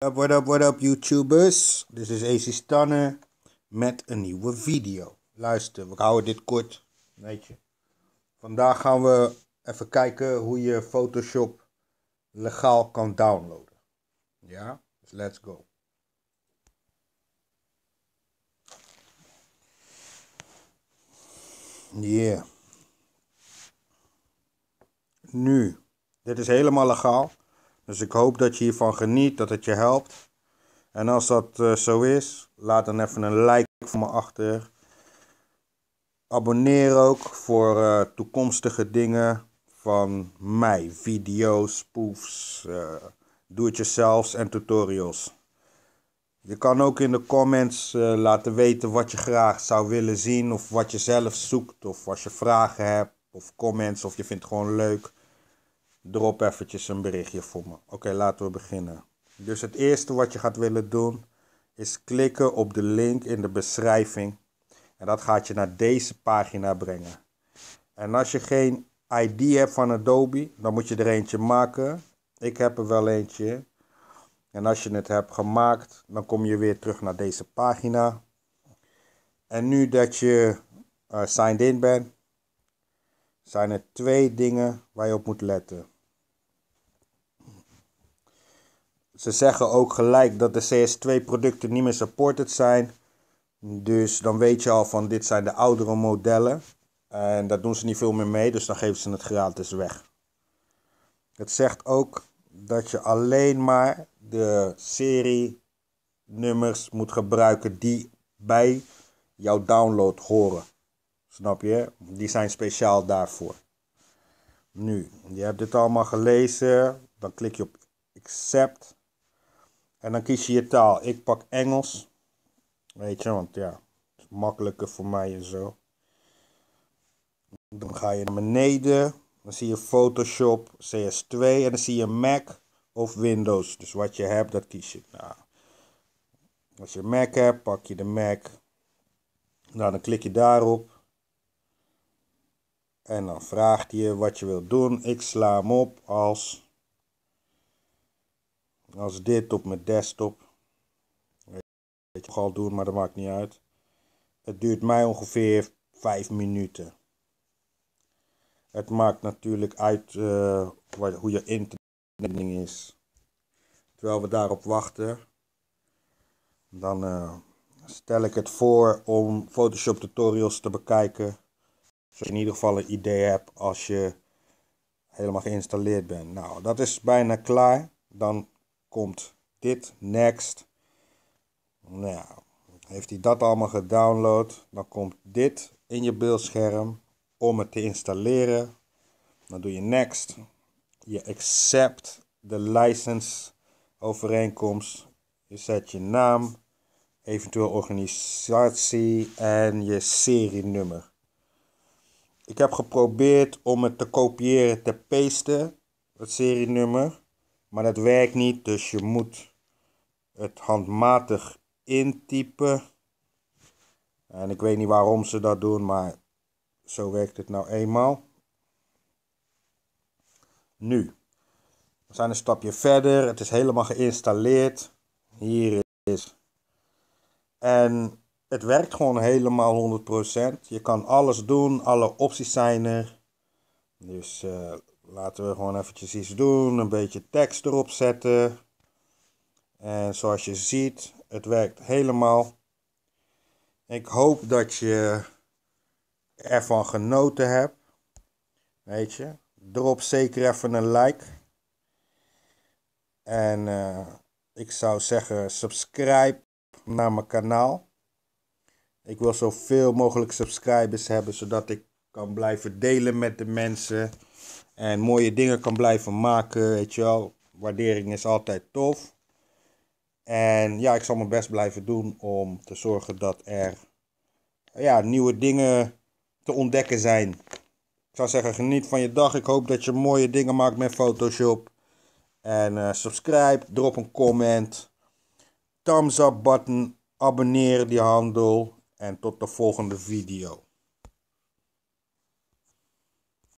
What up, what up, YouTubers? Dit is AC Stanner met een nieuwe video. Luister, we houden dit kort. Weet je. Vandaag gaan we even kijken hoe je Photoshop legaal kan downloaden. Ja, dus let's go. Yeah. Nu, dit is helemaal legaal. Dus ik hoop dat je hiervan geniet, dat het je helpt. En als dat eh, zo is, laat dan even een like voor me achter. Abonneer ook voor eh, toekomstige dingen van mij. Video's, poofs, uh, eh, doe-het-jezelfs en tutorials. Je kan ook in de comments laten weten wat je graag zou willen zien. Of wat je zelf zoekt. Of als je vragen hebt. Of comments. Of je vindt het gewoon leuk drop eventjes een berichtje voor me. Oké, laten we beginnen. Dus het eerste wat je gaat willen doen is klikken op de link in de beschrijving. En dat gaat je naar deze pagina brengen. En als je geen ID hebt van Adobe, dan moet je er eentje maken. Ik heb er wel eentje. En als je het hebt gemaakt, dan kom je weer terug naar deze pagina. En nu dat je eh, signed in bent, zijn er twee dingen waar je op moet letten. Ze zeggen ook gelijk dat de CS2-producten niet meer supported zijn. Dus dan weet je al van dit zijn de oudere modellen. En daar doen ze niet veel meer mee, dus dan geven ze het gratis weg. Het zegt ook dat je alleen maar de serie-nummers moet gebruiken die bij jouw download horen. Snap je? Die zijn speciaal daarvoor. Nu, je hebt dit allemaal gelezen. Dan klik je op accept. En dan kies je je taal. Ik pak Engels. Weet je, want ja, het is makkelijker voor mij en zo. Dan ga je naar beneden. Dan zie je Photoshop, CS2 en dan zie je Mac of Windows. Dus wat je hebt, dat kies je. Nou, als je Mac hebt, pak je de Mac. Nou, dan klik je daarop. En dan vraagt hij je wat je wilt doen. Ik sla hem op als, als dit op mijn desktop. Weet je, al doen, maar dat maakt niet uit. Het duurt mij ongeveer 5 minuten. Het maakt natuurlijk uit eh, hoe je internet is. Terwijl we daarop wachten, dan eh, stel ik het voor om Photoshop tutorials te bekijken als je in ieder geval een idee hebt als je helemaal geïnstalleerd bent. Nou, dat is bijna klaar. Dan komt dit, next. Nou, heeft hij dat allemaal gedownload. Dan komt dit in je beeldscherm om het te installeren. Dan doe je next. Je accept de license overeenkomst. Je zet je naam, eventueel organisatie en je serienummer. Ik heb geprobeerd om het te kopiëren, te pasten, het serienummer. Maar dat werkt niet, dus je moet het handmatig intypen. En ik weet niet waarom ze dat doen, maar zo werkt het nou eenmaal. Nu, we zijn een stapje verder. Het is helemaal geïnstalleerd. Hier is. En het werkt gewoon helemaal 100%. Je kan alles doen, alle opties zijn er. Dus eh, laten we gewoon eventjes iets doen, een beetje tekst erop zetten. En zoals je ziet, het werkt helemaal. Ik hoop dat je ervan genoten hebt. Weet je, drop zeker even een like. En eh, ik zou zeggen, subscribe naar mijn kanaal. Ik wil zoveel mogelijk subscribers hebben, zodat ik kan blijven delen met de mensen. En mooie dingen kan blijven maken, weet je wel. Waardering is altijd tof. En ja, ik zal mijn best blijven doen om te zorgen dat er ja, nieuwe dingen te ontdekken zijn. Ik zou zeggen, geniet van je dag. Ik hoop dat je mooie dingen maakt met Photoshop. En eh, subscribe, drop een comment. Thumbs up button, abonneer die handel en tot de volgende video.